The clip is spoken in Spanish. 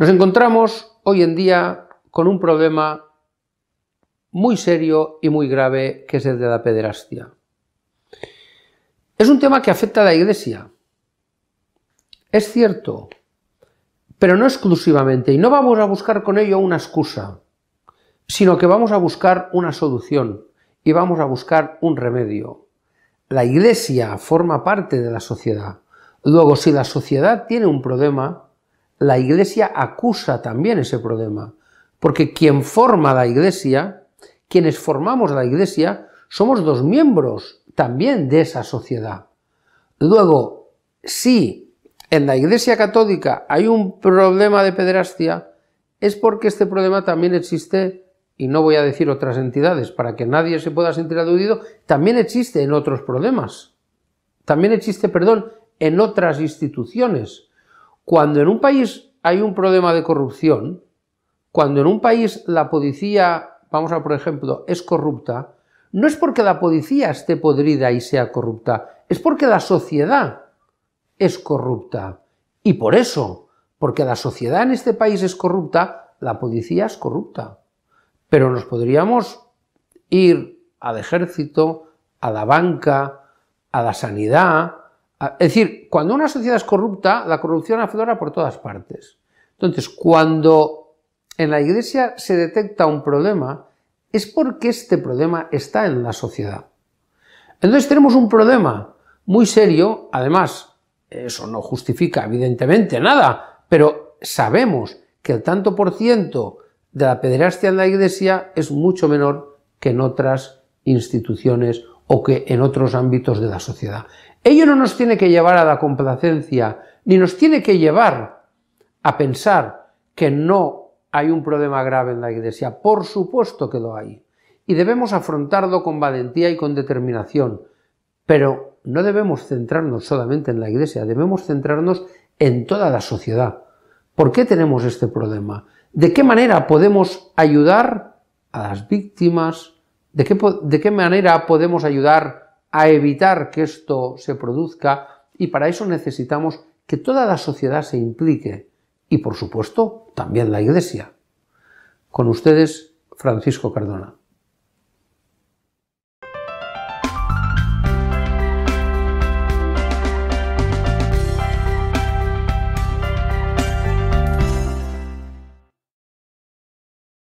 Nos encontramos hoy en día con un problema muy serio y muy grave que es el de la pederastia. Es un tema que afecta a la Iglesia. Es cierto, pero no exclusivamente. Y no vamos a buscar con ello una excusa, sino que vamos a buscar una solución y vamos a buscar un remedio. La Iglesia forma parte de la sociedad. Luego, si la sociedad tiene un problema, la Iglesia acusa también ese problema, porque quien forma la Iglesia, quienes formamos la Iglesia, somos dos miembros también de esa sociedad. Luego, si en la Iglesia católica hay un problema de pederastia, es porque este problema también existe, y no voy a decir otras entidades para que nadie se pueda sentir aludido, también existe en otros problemas. También existe, perdón, en otras instituciones cuando en un país hay un problema de corrupción, cuando en un país la policía, vamos a por ejemplo, es corrupta, no es porque la policía esté podrida y sea corrupta, es porque la sociedad es corrupta. Y por eso, porque la sociedad en este país es corrupta, la policía es corrupta. Pero nos podríamos ir al ejército, a la banca, a la sanidad, Ah, es decir, cuando una sociedad es corrupta, la corrupción aflora por todas partes. Entonces, cuando en la Iglesia se detecta un problema, es porque este problema está en la sociedad. Entonces tenemos un problema muy serio, además, eso no justifica evidentemente nada, pero sabemos que el tanto por ciento de la pederastia en la Iglesia es mucho menor que en otras instituciones o que en otros ámbitos de la sociedad. Ello no nos tiene que llevar a la complacencia, ni nos tiene que llevar a pensar que no hay un problema grave en la Iglesia. Por supuesto que lo hay. Y debemos afrontarlo con valentía y con determinación. Pero no debemos centrarnos solamente en la Iglesia, debemos centrarnos en toda la sociedad. ¿Por qué tenemos este problema? ¿De qué manera podemos ayudar a las víctimas, ¿De qué, manera podemos ayudar a evitar que esto se produzca? Y para eso necesitamos que toda la sociedad se implique y, por supuesto, también la Iglesia. Con ustedes, Francisco Cardona.